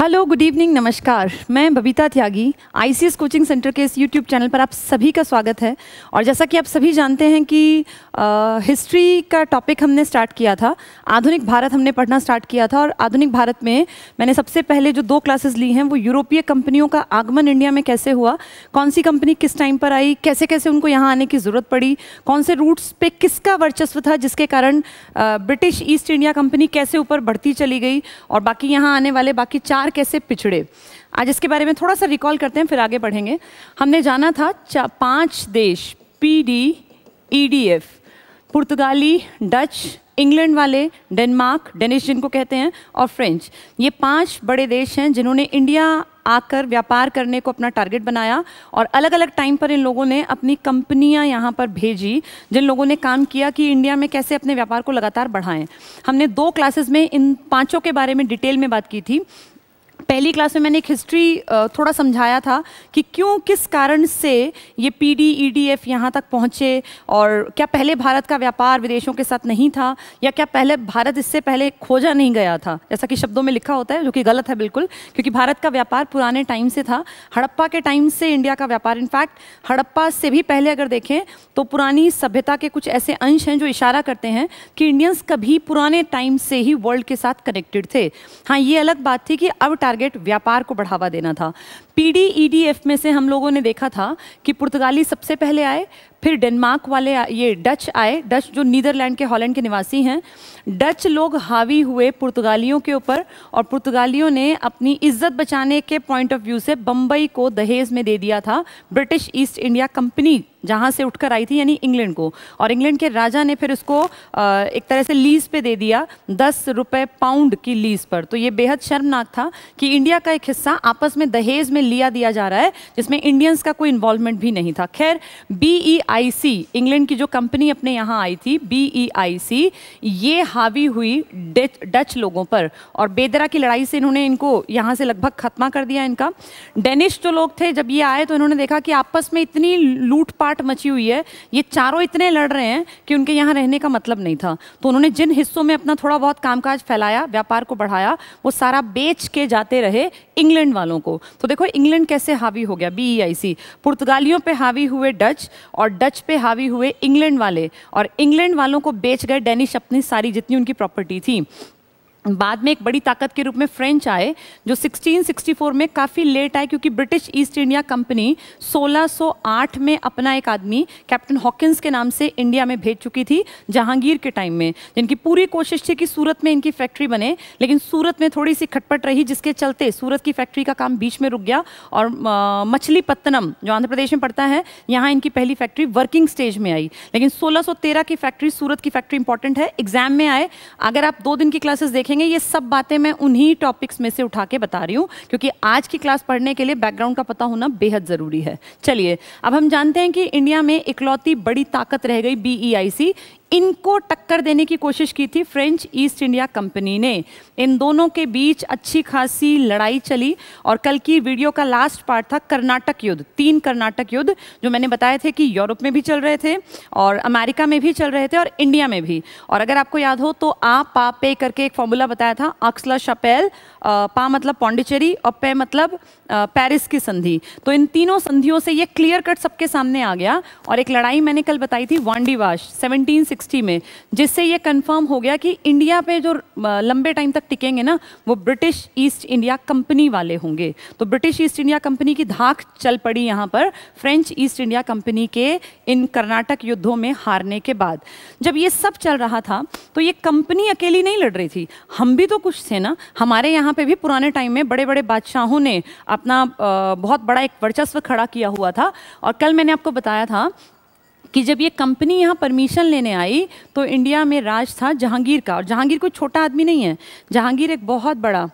hello good evening नमस्कार मैं Babita Tyagi ICS coaching centre के इस यूट्यूब चैनल पर आप सभी का स्वागत है और जैसा कि आप सभी जानते हैं कि आ, हिस्ट्री का टॉपिक हमने स्टार्ट किया था आधुनिक भारत हमने पढ़ना स्टार्ट किया था और आधुनिक भारत में मैंने सबसे पहले जो दो क्लासेस ली हैं वो यूरोपीय कंपनियों का आगमन इंडिया में कैसे हुआ कौन सी कंपनी किस टाइम पर आई कैसे कैसे उनको यहाँ आने की ज़रूरत पड़ी कौन से रूट्स पर किसका वर्चस्व था जिसके कारण ब्रिटिश ईस्ट इंडिया कंपनी कैसे ऊपर बढ़ती चली गई और बाकी यहाँ आने वाले बाकी चार चार कैसे पिछड़े आज इसके बारे में थोड़ा सा रिकॉल करते हैं फिर आगे बढ़ेंगे हमने जाना था पांच देश P D E D F पुर्तगाली डच इंग्लैंड वाले डेनमार्क डेनिश जिनको कहते हैं और फ्रेंच ये पांच बड़े देश हैं जिन्होंने इंडिया आकर व्यापार करने को अपना टारगेट बनाया और अलग अलग टाइम पर इन लोगों ने अपनी कंपनियां यहां पर भेजी जिन लोगों ने काम किया कि इंडिया में कैसे अपने व्यापार को लगातार बढ़ाएं हमने दो क्लासेस में इन पांचों के बारे में डिटेल में बात की थी पहली क्लास में मैंने एक हिस्ट्री थोड़ा समझाया था कि क्यों किस कारण से ये P D E D F यहाँ तक पहुँचे और क्या पहले भारत का व्यापार विदेशों के साथ नहीं था या क्या पहले भारत इससे पहले खोजा नहीं गया था जैसा कि शब्दों में लिखा होता है जो कि गलत है बिल्कुल क्योंकि भारत का व्यापार पुराने टाइम से था हड़प्पा के टाइम से इंडिया का व्यापार इनफैक्ट हड़प्पा से भी पहले अगर देखें तो पुरानी सभ्यता के कुछ ऐसे अंश हैं जो इशारा करते हैं कि इंडियंस कभी पुराने टाइम से ही वर्ल्ड के साथ कनेक्टेड थे हाँ ये अलग बात थी कि अब टारगेट व्यापार को बढ़ावा देना था पीडीईडीएफ e में से हम लोगों ने देखा था कि पुर्तगाली सबसे पहले आए फिर डेनमार्क वाले ये डच आए डच जो नीदरलैंड के हॉलैंड के निवासी हैं डच लोग हावी हुए पुर्तगालियों के ऊपर और पुर्तगालियों ने अपनी इज्जत बचाने के पॉइंट ऑफ व्यू से बम्बई को दहेज में दे दिया था ब्रिटिश ईस्ट इंडिया कंपनी जहाँ से उठकर आई थी यानी इंग्लैंड को और इंग्लैंड के राजा ने फिर उसको एक तरह से लीज पे दे दिया दस रुपये पाउंड की लीज पर तो ये बेहद शर्मनाक था कि इंडिया का एक हिस्सा आपस में दहेज में लिया दिया जा रहा है जिसमें इंडियंस का कोई इन्वॉल्वमेंट भी नहीं था खैर बीईआईसी इंग्लैंड e की जो कंपनी अपने यहाँ आई थी बीईआईसी e ये हावी हुई डच लोगों पर और बेदरा की लड़ाई से इन्होंने इनको यहाँ से लगभग खत्मा कर दिया इनका डेनिश जो लोग थे जब ये आए तो इन्होंने देखा कि आपस में इतनी लूटपाट मची हुई है ये चारों इतने लड़ रहे हैं कि उनके यहाँ रहने का मतलब नहीं था तो उन्होंने जिन हिस्सों में अपना थोड़ा बहुत कामकाज फैलाया व्यापार को बढ़ाया वो सारा बेच के जाते रहे इंग्लैंड वालों को तो देखो इंग्लैंड कैसे हावी हो गया आई सी e पुर्तगालियों पे हावी हुए डच और डच पे हावी हुए इंग्लैंड वाले और इंग्लैंड वालों को बेच गए डेनिश अपनी सारी जितनी उनकी प्रॉपर्टी थी बाद में एक बड़ी ताकत के रूप में फ्रेंच आए जो 1664 में काफ़ी लेट आए क्योंकि ब्रिटिश ईस्ट इंडिया कंपनी 1608 में अपना एक आदमी कैप्टन हॉकिंस के नाम से इंडिया में भेज चुकी थी जहांगीर के टाइम में जिनकी पूरी कोशिश थी कि सूरत में इनकी फैक्ट्री बने लेकिन सूरत में थोड़ी सी खटपट रही जिसके चलते सूरत की फैक्ट्री का काम बीच में रुक गया और पत्तनम जो आंध्र प्रदेश में पड़ता है यहाँ इनकी पहली फैक्ट्री वर्किंग स्टेज में आई लेकिन सोलह की फैक्ट्री सूरत की फैक्ट्री इंपॉर्टेंट है एग्जाम में आए अगर आप दो दिन की क्लासेस देखें देखेंगे ये सब बातें मैं उन्हीं टॉपिक्स में से उठा के बता रही हूँ क्योंकि आज की क्लास पढ़ने के लिए बैकग्राउंड का पता होना बेहद ज़रूरी है चलिए अब हम जानते हैं कि इंडिया में इकलौती बड़ी ताकत रह गई बी इनको टक्कर देने की कोशिश की थी फ्रेंच ईस्ट इंडिया कंपनी ने इन दोनों के बीच अच्छी खासी लड़ाई चली और कल की वीडियो का लास्ट पार्ट था कर्नाटक युद्ध तीन कर्नाटक युद्ध जो मैंने बताए थे कि यूरोप में भी चल रहे थे और अमेरिका में भी चल रहे थे और इंडिया में भी और अगर आपको याद हो तो आ पा पे करके एक फॉर्मूला बताया था अक्सला शपेल पा मतलब पौंडिचेरी और पे मतलब पेरिस की संधि तो इन तीनों संधियों से ये क्लियर कट सबके सामने आ गया और एक लड़ाई मैंने कल बताई थी वांडीवाश सेवनटीन 1960 में जिससे ये कंफर्म हो गया कि इंडिया पे जो लंबे टाइम तक टिकेंगे ना वो ब्रिटिश ईस्ट इंडिया कंपनी वाले होंगे तो ब्रिटिश ईस्ट इंडिया कंपनी की धाक चल पड़ी यहाँ पर फ्रेंच ईस्ट इंडिया कंपनी के इन कर्नाटक युद्धों में हारने के बाद जब ये सब चल रहा था तो ये कंपनी अकेली नहीं लड़ रही थी हम भी तो कुछ थे ना हमारे यहाँ पर भी पुराने टाइम में बड़े बड़े बादशाहों ने अपना बहुत बड़ा एक वर्चस्व खड़ा किया हुआ था और कल मैंने आपको बताया था कि जब ये कंपनी यहाँ परमिशन लेने आई तो इंडिया में राज था जहांगीर का और जहांगीर कोई छोटा आदमी नहीं है जहांगीर एक बहुत बड़ा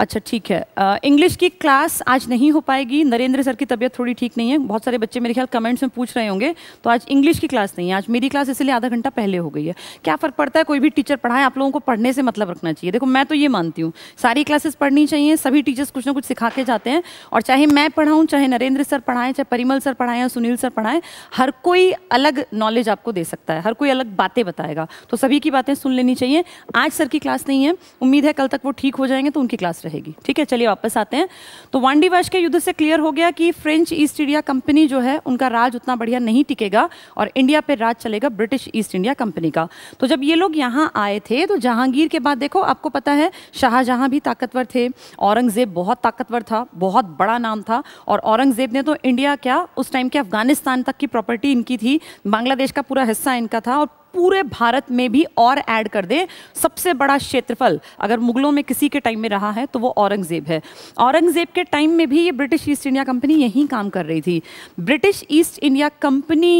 अच्छा ठीक है इंग्लिश की क्लास आज नहीं हो पाएगी नरेंद्र सर की तबीयत थोड़ी ठीक नहीं है बहुत सारे बच्चे मेरे ख्याल कमेंट्स में पूछ रहे होंगे तो आज इंग्लिश की क्लास नहीं है आज मेरी क्लास इसलिए आधा घंटा पहले हो गई है क्या फ़र्क पड़ता है कोई भी टीचर पढ़ाए आप लोगों को पढ़ने से मतलब रखना चाहिए देखो मैं तो ये मानती हूँ सारी क्लासेस पढ़नी चाहिए सभी टीचर्स कुछ ना कुछ सिखा के जाते हैं और चाहे मैं पढ़ाऊँ चाहे नरेंद्र सर पढ़ाएँ चाहे परिमल सर पढ़ाएँ सुनील सर पढ़ाएँ हर कोई अलग नॉलेज आपको दे सकता है हर कोई अलग बातें बताएगा तो सभी की बातें सुन लेनी चाहिए आज सर की क्लास नहीं है उम्मीद है कल तक वो ठीक हो जाएंगे तो उनकी क्लास रहेगी ठीक है चलिए वापस आते हैं तो वन डी के युद्ध से क्लियर हो गया कि फ्रेंच ईस्ट इंडिया कंपनी जो है उनका राज उतना बढ़िया नहीं टिकेगा और इंडिया पर राज चलेगा ब्रिटिश ईस्ट इंडिया कंपनी का तो जब ये लोग यहाँ आए थे तो जहांगीर के बाद देखो आपको पता है शाहजहाँ भी ताकतवर थे औरंगजेब बहुत ताकतवर था बहुत बड़ा नाम था और औरंगजेब ने तो इंडिया क्या उस टाइम के अफगानिस्तान तक की प्रॉपर्टी इनकी थी बांग्लादेश का पूरा हिस्सा इनका था और पूरे भारत में भी और ऐड कर दें सबसे बड़ा क्षेत्रफल अगर मुगलों में किसी के टाइम में रहा है तो वो औरंगज़ेब है औरंगज़ेब के टाइम में भी ये ब्रिटिश ईस्ट इंडिया कंपनी यहीं काम कर रही थी ब्रिटिश ईस्ट इंडिया कंपनी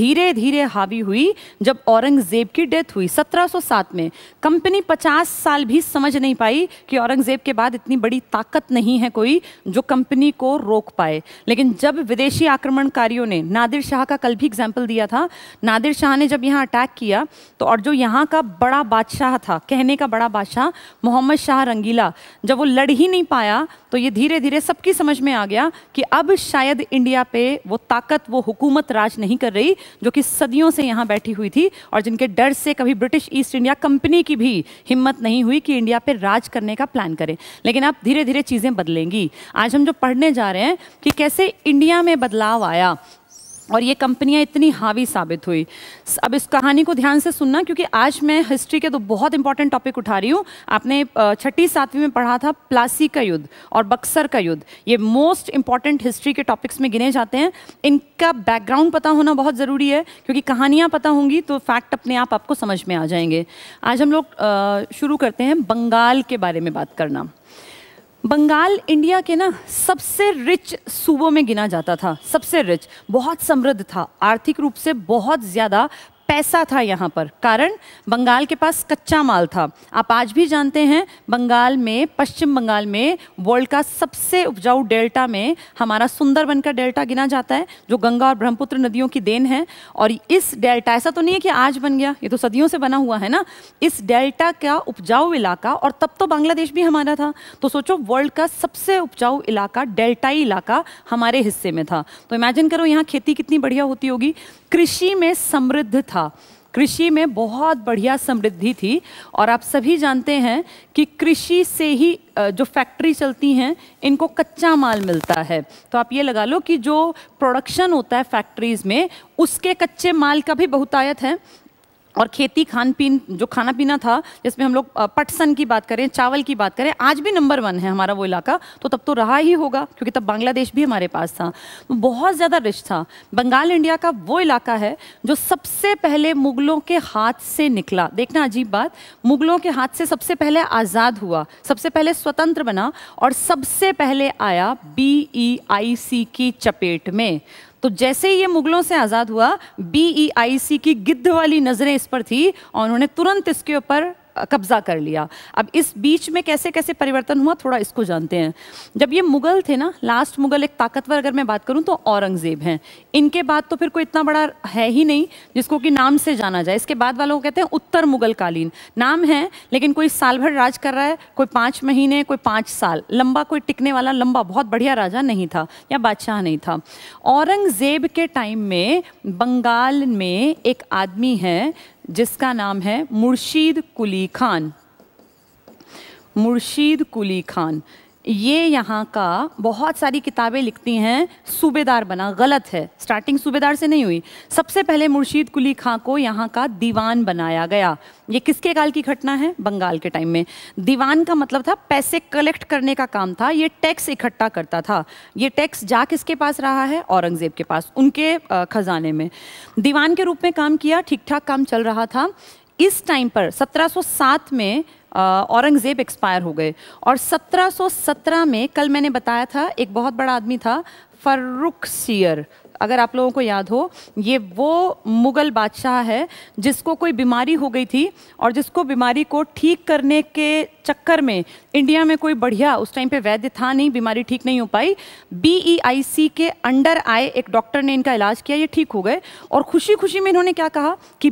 धीरे धीरे हावी हुई जब औरंगज़ेब की डेथ हुई 1707 में कंपनी 50 साल भी समझ नहीं पाई कि औरंगज़ेब के बाद इतनी बड़ी ताकत नहीं है कोई जो कंपनी को रोक पाए लेकिन जब विदेशी आक्रमणकारियों ने नादिर शाह का कल भी एग्जाम्पल दिया था नादिर शाह ने जब यहाँ अटैक किया तो और जो यहाँ का बड़ा बादशाह था कहने का बड़ा बादशाह मोहम्मद शाह रंगीला जब वो लड़ ही नहीं पाया तो ये धीरे धीरे सबकी समझ में आ गया कि अब शायद इंडिया पे वो ताकत वो हुकूमत राज नहीं कर रही जो कि सदियों से यहाँ बैठी हुई थी और जिनके डर से कभी ब्रिटिश ईस्ट इंडिया कंपनी की भी हिम्मत नहीं हुई कि इंडिया पर राज करने का प्लान करें लेकिन अब धीरे धीरे चीज़ें बदलेंगी आज हम जो पढ़ने जा रहे हैं कि कैसे इंडिया में बदलाव आया और ये कंपनियां इतनी हावी साबित हुई अब इस कहानी को ध्यान से सुनना क्योंकि आज मैं हिस्ट्री के तो बहुत इंपॉर्टेंट टॉपिक उठा रही हूँ आपने छठी सातवीं में पढ़ा था प्लासी का युद्ध और बक्सर का युद्ध ये मोस्ट इंपॉर्टेंट हिस्ट्री के टॉपिक्स में गिने जाते हैं इनका बैकग्राउंड पता होना बहुत ज़रूरी है क्योंकि कहानियाँ पता होंगी तो फैक्ट अपने आप आपको समझ में आ जाएंगे आज हम लोग शुरू करते हैं बंगाल के बारे में बात करना बंगाल इंडिया के ना सबसे रिच सूबों में गिना जाता था सबसे रिच बहुत समृद्ध था आर्थिक रूप से बहुत ज़्यादा पैसा था यहाँ पर कारण बंगाल के पास कच्चा माल था आप आज भी जानते हैं बंगाल में पश्चिम बंगाल में वर्ल्ड का सबसे उपजाऊ डेल्टा में हमारा सुंदरबन का डेल्टा गिना जाता है जो गंगा और ब्रह्मपुत्र नदियों की देन है और इस डेल्टा ऐसा तो नहीं है कि आज बन गया ये तो सदियों से बना हुआ है ना इस डेल्टा का उपजाऊ इलाका और तब तो बांग्लादेश भी हमारा था तो सोचो वर्ल्ड का सबसे उपजाऊ इलाका डेल्टाई इलाका हमारे हिस्से में था तो इमेजिन करो यहाँ खेती कितनी बढ़िया होती होगी कृषि में समृद्ध था था कृषि में बहुत बढ़िया समृद्धि थी और आप सभी जानते हैं कि कृषि से ही जो फैक्ट्री चलती हैं इनको कच्चा माल मिलता है तो आप ये लगा लो कि जो प्रोडक्शन होता है फैक्ट्रीज़ में उसके कच्चे माल का भी बहुतायत है और खेती खान पीन जो खाना पीना था जिसमें हम लोग पटसन की बात करें चावल की बात करें आज भी नंबर वन है हमारा वो इलाका तो तब तो रहा ही होगा क्योंकि तब बांग्लादेश भी हमारे पास था तो बहुत ज़्यादा रिच था बंगाल इंडिया का वो इलाका है जो सबसे पहले मुग़लों के हाथ से निकला देखना अजीब बात मुग़लों के हाथ से सबसे पहले आज़ाद हुआ सबसे पहले स्वतंत्र बना और सबसे पहले आया बी ई आई सी की चपेट में तो जैसे ही ये मुगलों से आज़ाद हुआ बीईआईसी e की गिद्ध वाली नज़रें इस पर थी और उन्होंने तुरंत इसके ऊपर कब्जा कर लिया अब इस बीच में कैसे कैसे परिवर्तन हुआ थोड़ा इसको जानते हैं जब ये मुगल थे ना लास्ट मुगल एक ताकतवर अगर मैं बात करूँ तो औरंगज़ेब हैं इनके बाद तो फिर कोई इतना बड़ा है ही नहीं जिसको कि नाम से जाना जाए इसके बाद वालों को कहते हैं उत्तर मुगल कालीन नाम है लेकिन कोई साल भर राज कर रहा है कोई पाँच महीने कोई पाँच साल लंबा कोई टिकने वाला लंबा बहुत बढ़िया राजा नहीं था या बादशाह नहीं था औरंगज़ेब के टाइम में बंगाल में एक आदमी है जिसका नाम है मुर्शीद कुली खान मुर्शीद कुली खान ये यहाँ का बहुत सारी किताबें लिखती हैं सूबेदार बना गलत है स्टार्टिंग सूबेदार से नहीं हुई सबसे पहले मुर्शीद कुली खां को यहाँ का दीवान बनाया गया ये किसके काल की घटना है बंगाल के टाइम में दीवान का मतलब था पैसे कलेक्ट करने का काम था ये टैक्स इकट्ठा करता था ये टैक्स जा किसके पास रहा है औरंगज़ेब के पास उनके ख़जाने में दीवान के रूप में काम किया ठीक ठाक काम चल रहा था इस टाइम पर सत्रह में औरंगज़ेब एक्सपायर हो गए और 1717 में कल मैंने बताया था एक बहुत बड़ा आदमी था फ़र्रुख सियर अगर आप लोगों को याद हो ये वो मुग़ल बादशाह है जिसको कोई बीमारी हो गई थी और जिसको बीमारी को ठीक करने के चक्कर में इंडिया में कोई बढ़िया उस टाइम पे वैद्य था नहीं बीमारी ठीक नहीं हो पाई सी e के अंडर आए एक डॉक्टर ने इनका इलाज किया ये ठीक हो गए और खुशी खुशी में इन्होंने क्या कहा कि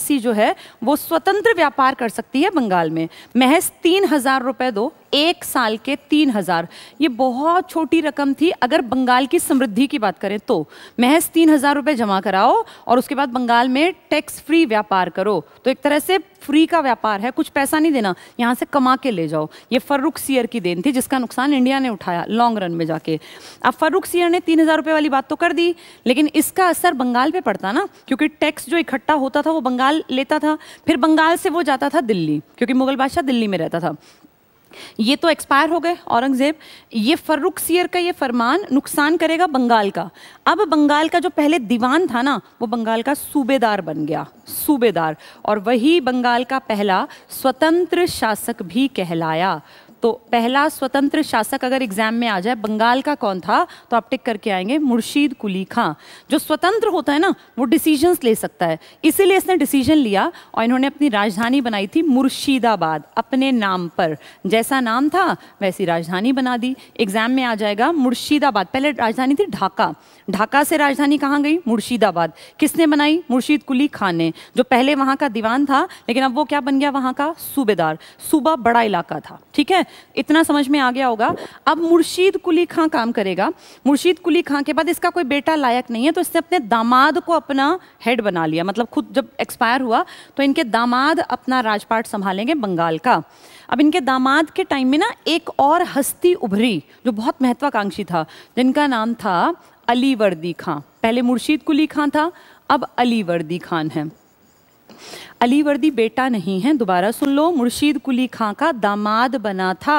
सी e जो है वो स्वतंत्र व्यापार कर सकती है बंगाल में महज तीन हज़ार रुपये दो एक साल के तीन हजार ये बहुत छोटी रकम थी अगर बंगाल की समृद्धि की बात करें तो महज तीन हजार रुपये जमा कराओ और उसके बाद बंगाल में टैक्स फ्री व्यापार करो तो एक तरह से फ्री का व्यापार है कुछ पैसा नहीं देना यहाँ से कमा के ले जाओ ये फर्रुख सियर की देन थी जिसका नुकसान इंडिया ने उठाया लॉन्ग रन में जाके अब फर्रुख सियर ने तीन हज़ार रुपये वाली बात तो कर दी लेकिन इसका असर बंगाल पे पड़ता ना क्योंकि टैक्स जो इकट्ठा होता था वो बंगाल लेता था फिर बंगाल से वो जाता था दिल्ली क्योंकि मुगल बादशाह दिल्ली में रहता था ये तो एक्सपायर हो गए औरंगज़ेब ये फर्रुख सियर का ये फरमान नुकसान करेगा बंगाल का अब बंगाल का जो पहले दीवान था ना वो बंगाल का सूबेदार बन गया सूबेदार और वही बंगाल का पहला स्वतंत्र शासक भी कहलाया तो पहला स्वतंत्र शासक अगर एग्जाम में आ जाए बंगाल का कौन था तो आप टिक करके आएंगे मुर्शीद कुली खां जो स्वतंत्र होता है ना वो डिसीजंस ले सकता है इसीलिए इसने डिसीजन लिया और इन्होंने अपनी राजधानी बनाई थी मुर्शीदाबाद अपने नाम पर जैसा नाम था वैसी राजधानी बना दी एग्जाम में आ जाएगा मुर्शीदाबाद पहले राजधानी थी ढाका ढाका से राजधानी कहाँ गई मुर्शिदाबाद किसने बनाई मुर्शीद कुली खान ने जो पहले वहाँ का दीवान था लेकिन अब वो क्या बन गया वहाँ का सूबेदार सूबा बड़ा इलाका था ठीक है इतना समझ में आ गया होगा अब मुर्शीद कुली खां काम करेगा मुर्शीद कुली खां के बाद इसका कोई बेटा लायक नहीं है तो इसने अपने दामाद को अपना हेड बना लिया मतलब खुद जब एक्सपायर हुआ तो इनके दामाद अपना राजपाट संभालेंगे बंगाल का अब इनके दामाद के टाइम में ना एक और हस्ती उभरी जो बहुत महत्वाकांक्षी था जिनका नाम था अली वर्दी खां पहले मुर्शीद कुली खां था अब अली वर्दी खान है अली वर्दी बेटा नहीं है दोबारा सुन लो मुर्शीद कुली खां का दामाद बना था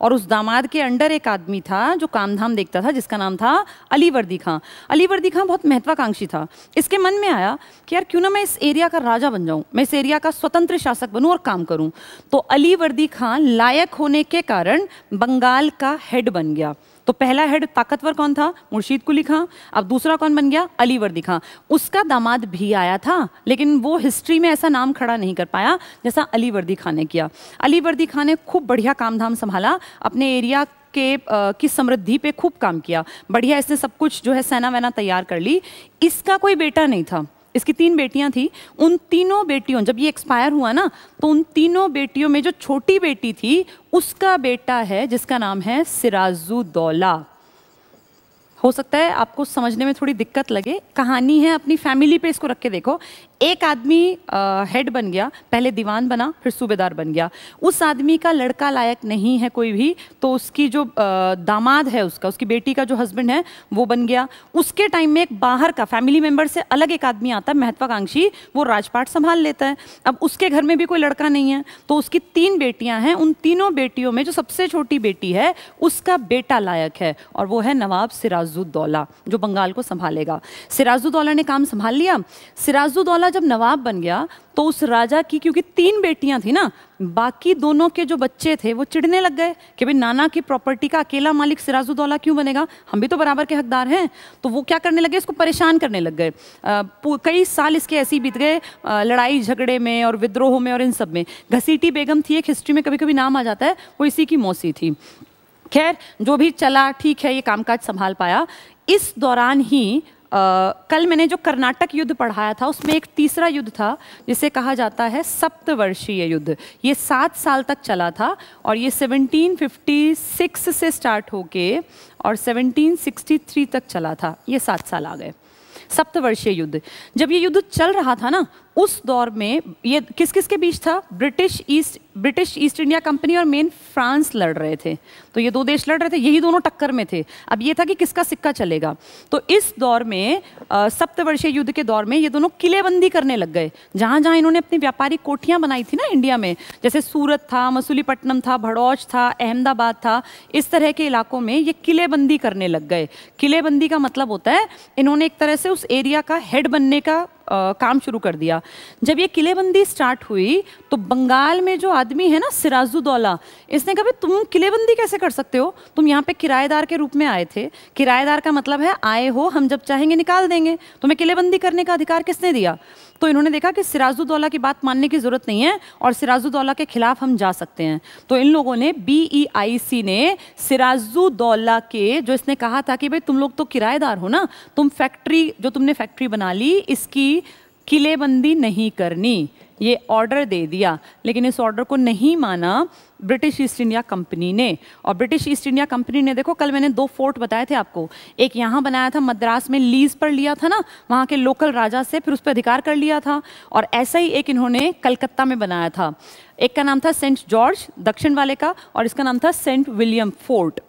और उस दामाद के अंडर एक आदमी था जो कामधाम देखता था जिसका नाम था अली वर्दी खां अली वर्दी खां बहुत महत्वाकांक्षी था इसके मन में आया कि यार क्यों ना मैं इस एरिया का राजा बन जाऊं मैं इस एरिया का स्वतंत्र शासक बनूं और काम करूं तो अली वर्दी खां लायक होने के कारण बंगाल का हेड बन गया तो पहला हेड ताकतवर कौन था मुर्शीद कुली खां अब दूसरा कौन बन गया अली वर्दी खां उसका दामाद भी आया था लेकिन वो हिस्ट्री में ऐसा नाम खड़ा नहीं कर पाया जैसा अली वर्दी खां ने किया अली वर्दी खां ने खूब बढ़िया काम धाम संभाला अपने एरिया के आ, की समृद्धि पे खूब काम किया बढ़िया इसने सब कुछ जो है सेना वैना तैयार कर ली इसका कोई बेटा नहीं था इसकी तीन बेटियां थी उन तीनों बेटियों जब ये एक्सपायर हुआ ना तो उन तीनों बेटियों में जो छोटी बेटी थी उसका बेटा है जिसका नाम है सिराजुद्दौला हो सकता है आपको समझने में थोड़ी दिक्कत लगे कहानी है अपनी फैमिली पे इसको रख के देखो एक आदमी हेड बन गया पहले दीवान बना फिर सूबेदार बन गया उस आदमी का लड़का लायक नहीं है कोई भी तो उसकी जो दामाद है उसका उसकी बेटी का जो हस्बैंड है वो बन गया उसके टाइम में एक बाहर का फैमिली मेंबर से अलग एक आदमी आता है महत्वाकांक्षी वो राजपाट संभाल लेता है अब उसके घर में भी कोई लड़का नहीं है तो उसकी तीन बेटियां हैं उन तीनों बेटियों में जो सबसे छोटी बेटी है उसका बेटा लायक है और वो है नवाब सिराजुद्दौला जो बंगाल को संभालेगा सिराजुद्दौला ने काम संभाल लिया सिराजुद्दौला राजा जब नवाब बन गया तो उस राजा की क्योंकि तीन बेटियां थी ना बाकी दोनों के जो बच्चे थे वो चिढ़ने लग गए कि भाई नाना की प्रॉपर्टी का अकेला मालिक सिराजुद्दौला क्यों बनेगा हम भी तो बराबर के हकदार हैं तो वो क्या करने लगे इसको परेशान करने लग गए कई साल इसके ऐसे बीत गए लड़ाई झगड़े में और विद्रोह में और इन सब में घसीटी बेगम थी एक हिस्ट्री में कभी कभी नाम आ जाता है वो इसी की मौसी थी खैर जो भी चला ठीक है ये कामकाज संभाल पाया इस दौरान ही कल मैंने जो कर्नाटक युद्ध पढ़ाया था उसमें एक तीसरा युद्ध था जिसे कहा जाता है सप्तवर्षीय युद्ध ये सात साल तक चला था और ये 1756 से स्टार्ट होके और 1763 तक चला था ये सात साल आ गए सप्तवर्षीय युद्ध जब ये युद्ध चल रहा था ना उस दौर में ये किस किस के बीच था British East British East India Company और मेन फ्रांस लड़ रहे थे तो ये दो देश लड़ रहे थे यही दोनों टक्कर में थे अब ये था कि किसका सिक्का चलेगा तो इस दौर में सप्तवर्षीय युद्ध के दौर में ये दोनों किलेबंदी करने लग गए जहाँ जहाँ इन्होंने अपनी व्यापारिक कोठियाँ बनाई थी ना इंडिया में जैसे सूरत था मसूलीपट्टनम था भड़ौच था अहमदाबाद था इस तरह के इलाकों में ये किलेबंदी करने लग गए किलेबंदी का मतलब होता है इन्होंने एक तरह से उस एरिया का हेड बनने का काम शुरू कर दिया जब ये किलेबंदी स्टार्ट हुई तो बंगाल में जो आदमी है ना सिराजुद्दौला इसने कहा तुम किलेबंदी कैसे कर सकते हो तुम यहाँ पे किराएदार के रूप में आए थे किराएदार का मतलब है आए हो हम जब चाहेंगे निकाल देंगे तुम्हें किलेबंदी करने का अधिकार किसने दिया तो इन्होंने देखा कि सिराजुद्दौला की बात मानने की ज़रूरत नहीं है और सिराजुद्दौला के खिलाफ हम जा सकते हैं तो इन लोगों ने बीईआईसी e ने सिराजुद्दौला के जो इसने कहा था कि भाई तुम लोग तो किराएदार हो ना तुम फैक्ट्री जो तुमने फैक्ट्री बना ली इसकी किलेबंदी नहीं करनी ये ऑर्डर दे दिया लेकिन इस ऑर्डर को नहीं माना ब्रिटिश ईस्ट इंडिया कंपनी ने और ब्रिटिश ईस्ट इंडिया कंपनी ने देखो कल मैंने दो फोर्ट बताए थे आपको एक यहाँ बनाया था मद्रास में लीज पर लिया था ना वहाँ के लोकल राजा से फिर उस पर अधिकार कर लिया था और ऐसा ही एक इन्होंने कलकत्ता में बनाया था एक का नाम था सेंट जॉर्ज दक्षिण वाले का और इसका नाम था सेंट विलियम फोर्ट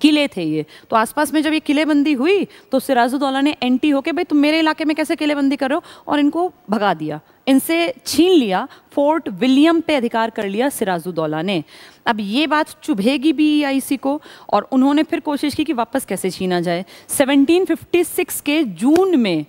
किले थे ये तो आसपास में जब ये किलेबंदी हुई तो सिराजुद्दौला ने एंटी होके भाई तुम मेरे इलाके में कैसे किलेबंदी करो और इनको भगा दिया इनसे छीन लिया फोर्ट विलियम पे अधिकार कर लिया सिराजुद्दौला ने अब ये बात चुभेगी आई सी को और उन्होंने फिर कोशिश की कि वापस कैसे छीना जाए 1756 के जून में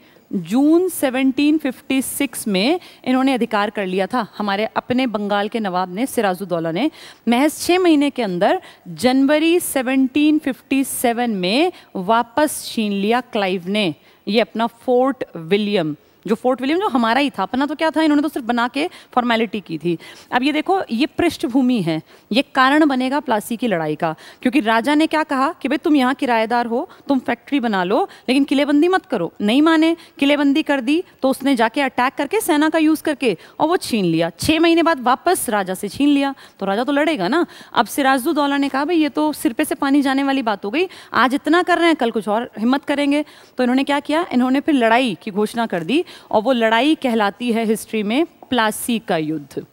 जून 1756 में इन्होंने अधिकार कर लिया था हमारे अपने बंगाल के नवाब ने सिराजुद्दौला ने महज छः महीने के अंदर जनवरी 1757 में वापस छीन लिया क्लाइव ने ये अपना फोर्ट विलियम जो फोर्ट विलियम जो हमारा ही था अपना तो क्या था इन्होंने तो सिर्फ बना के फॉर्मेलिटी की थी अब ये देखो ये पृष्ठभूमि है ये कारण बनेगा प्लासी की लड़ाई का क्योंकि राजा ने क्या कहा कि भाई तुम यहाँ किराएदार हो तुम फैक्ट्री बना लो लेकिन किलेबंदी मत करो नहीं माने किलेबंदी कर दी तो उसने जाके अटैक करके सेना का यूज़ करके और वो छीन लिया छः महीने बाद वापस राजा से छीन लिया तो राजा तो लड़ेगा ना अब सिराजुद्दौला ने कहा भाई ये तो सिर पे से पानी जाने वाली बात हो गई आज इतना कर रहे हैं कल कुछ और हिम्मत करेंगे तो इन्होंने क्या किया इन्होंने फिर लड़ाई की घोषणा कर दी और वो लड़ाई कहलाती है हिस्ट्री में प्लासी का युद्ध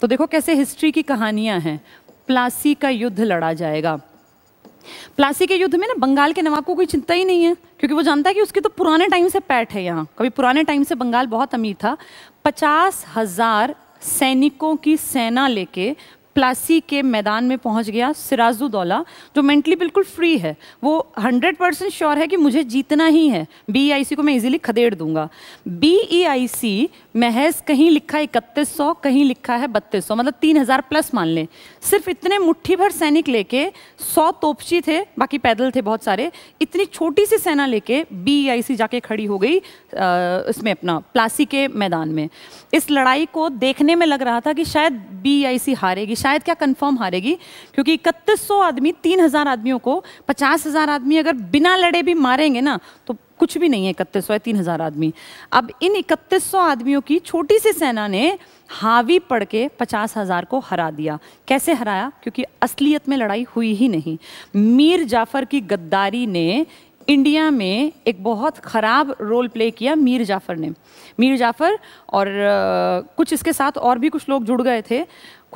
तो देखो कैसे हिस्ट्री की कहानियां हैं प्लासी का युद्ध लड़ा जाएगा प्लासी के युद्ध में ना बंगाल के नवाब को कोई चिंता ही नहीं है क्योंकि वो जानता है कि उसके तो पुराने टाइम से पैठ है यहाँ कभी पुराने टाइम से बंगाल बहुत अमीर था पचास हजार सैनिकों की सेना लेके प्लासी के मैदान में पहुंच गया सिराजुद्दौला जो मेंटली बिल्कुल फ्री है वो 100 परसेंट श्योर है कि मुझे जीतना ही है बीईआईसी e को मैं इजीली खदेड़ दूंगा बीईआईसी e महज कहीं लिखा है इकतीस सौ कहीं लिखा है बत्तीस सौ मतलब तीन हज़ार प्लस मान लें सिर्फ इतने मुट्ठी भर सैनिक लेके सौ तोपची थे बाकी पैदल थे बहुत सारे इतनी छोटी सी सेना लेके बी e जाके खड़ी हो गई इसमें अपना प्लासी के मैदान में इस लड़ाई को देखने में लग रहा था कि शायद बी हारेगी शायद क्या कंफर्म हारेगी क्योंकि इकतीस आदमी तीन हजार आदमियों को पचास हजार आदमी अगर बिना लड़े भी मारेंगे ना तो कुछ भी नहीं है इकतीस सौ या तीन हजार आदमी अब इन इकतीस सौ आदमियों की छोटी सी सेना ने हावी पढ़ के पचास हजार को हरा दिया कैसे हराया क्योंकि असलियत में लड़ाई हुई ही नहीं मीर जाफर की गद्दारी ने इंडिया में एक बहुत ख़राब रोल प्ले किया मीर जाफ़र ने मीर जाफ़र और कुछ इसके साथ और भी कुछ लोग जुड़ गए थे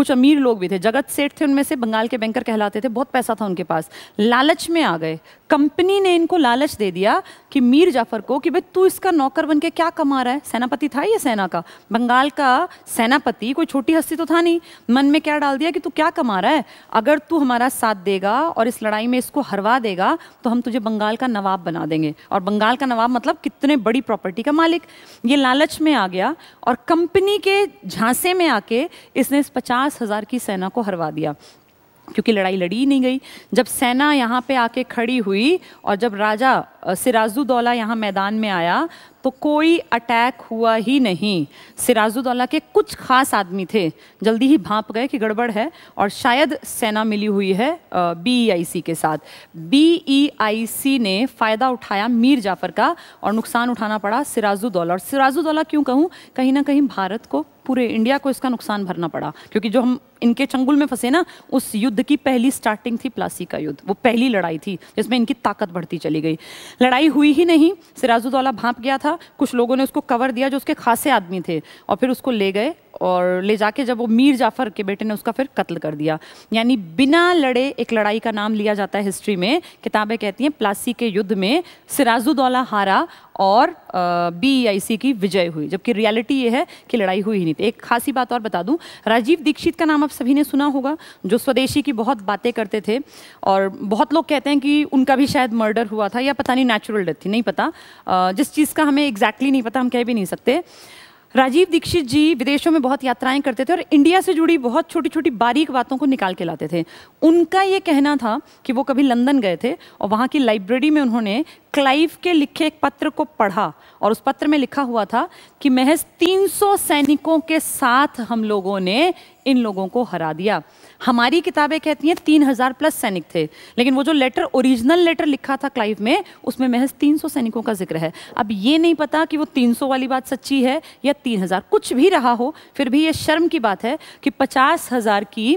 कुछ अमीर लोग भी थे जगत सेठ थे उनमें से बंगाल के बैंकर कहलाते थे बहुत पैसा था उनके पास लालच में आ गए कंपनी ने इनको लालच दे दिया कि मीर जाफर को कि भाई तू इसका नौकर बन के क्या कमा रहा है सेनापति था ये सेना का बंगाल का सेनापति कोई छोटी हस्ती तो था नहीं मन में क्या डाल दिया कि तू क्या कमा रहा है अगर तू हमारा साथ देगा और इस लड़ाई में इसको हरवा देगा तो हम तुझे बंगाल का नवाब बना देंगे और बंगाल का नवाब मतलब कितने बड़ी प्रॉपर्टी का मालिक ये लालच में आ गया और कंपनी के झांसे में आके इसने इस पचास पचास हज़ार की सेना को हरवा दिया क्योंकि लड़ाई लड़ी ही नहीं गई जब सेना यहाँ पे आके खड़ी हुई और जब राजा सिराजुद्दौला यहाँ मैदान में आया तो कोई अटैक हुआ ही नहीं सिराजुद्दौला के कुछ खास आदमी थे जल्दी ही भाप गए कि गड़बड़ है और शायद सेना मिली हुई है बीईआईसी e के साथ बीईआईसी e ने फ़ायदा उठाया मीर जाफर का और नुकसान उठाना पड़ा सिराजुद्दौला और सिराजुद्दौला क्यों कहूँ कहीं ना कहीं भारत को पूरे इंडिया को इसका नुकसान भरना पड़ा क्योंकि जो हम इनके चंगुल में फंसे ना उस युद्ध की पहली स्टार्टिंग थी प्लासी का युद्ध वो पहली लड़ाई थी जिसमें इनकी ताकत बढ़ती चली गई लड़ाई हुई ही नहीं सिराजुद्दौला भाप गया था था कुछ लोगों ने उसको कवर दिया जो उसके खासे आदमी थे और फिर उसको ले गए और ले जाके जब वो मीर जाफर के बेटे ने उसका फिर कत्ल कर दिया यानी बिना लड़े एक लड़ाई का नाम लिया जाता है हिस्ट्री में किताबें कहती हैं प्लासी के युद्ध में सिराजुद्दौला हारा और बी e की विजय हुई जबकि रियलिटी ये है कि लड़ाई हुई ही नहीं थी एक खासी बात और बता दूं राजीव दीक्षित का नाम आप सभी ने सुना होगा जो स्वदेशी की बहुत बातें करते थे और बहुत लोग कहते हैं कि उनका भी शायद मर्डर हुआ था या पता नहीं नेचुरल डेथ थी नहीं पता जिस चीज़ का हमें एग्जैक्टली exactly नहीं पता हम कह भी नहीं सकते राजीव दीक्षित जी विदेशों में बहुत यात्राएं करते थे और इंडिया से जुड़ी बहुत छोटी छोटी बारीक बातों को निकाल के लाते थे उनका ये कहना था कि वो कभी लंदन गए थे और वहाँ की लाइब्रेरी में उन्होंने क्लाइव के लिखे एक पत्र को पढ़ा और उस पत्र में लिखा हुआ था कि महज 300 सैनिकों के साथ हम लोगों ने इन लोगों को हरा दिया हमारी किताबें कहती हैं तीन हज़ार प्लस सैनिक थे लेकिन वो जो लेटर ओरिजिनल लेटर लिखा था क्लाइव में उसमें महज तीन सौ सैनिकों का जिक्र है अब ये नहीं पता कि वो तीन सौ वाली बात सच्ची है या तीन हज़ार कुछ भी रहा हो फिर भी ये शर्म की बात है कि पचास हज़ार की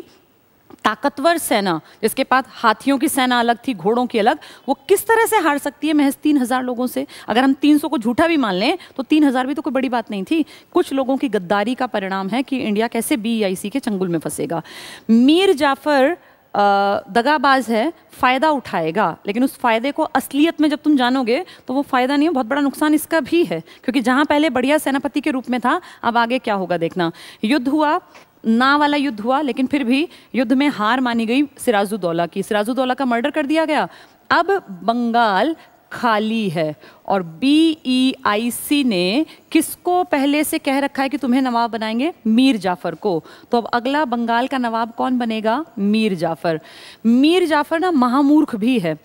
ताकतवर सेना जिसके पास हाथियों की सेना अलग थी घोड़ों की अलग वो किस तरह से हार सकती है महज तीन हज़ार लोगों से अगर हम तीन सौ को झूठा भी मान लें तो तीन हज़ार भी तो कोई बड़ी बात नहीं थी कुछ लोगों की गद्दारी का परिणाम है कि इंडिया कैसे बी e के चंगुल में फंसेगा मीर जाफ़र दगाबाज है फ़ायदा उठाएगा लेकिन उस फ़ायदे को असलियत में जब तुम जानोगे तो वो फ़ायदा नहीं है बहुत बड़ा नुकसान इसका भी है क्योंकि जहाँ पहले बढ़िया सेनापति के रूप में था अब आगे क्या होगा देखना युद्ध हुआ ना वाला युद्ध हुआ लेकिन फिर भी युद्ध में हार मानी गई सिराजुद्दौला की सिराजुद्दौला का मर्डर कर दिया गया अब बंगाल खाली है और बी ई आई सी ने किसको पहले से कह रखा है कि तुम्हें नवाब बनाएंगे मीर जाफ़र को तो अब अगला बंगाल का नवाब कौन बनेगा मीर जाफ़र मीर जाफ़र ना महामूर्ख भी है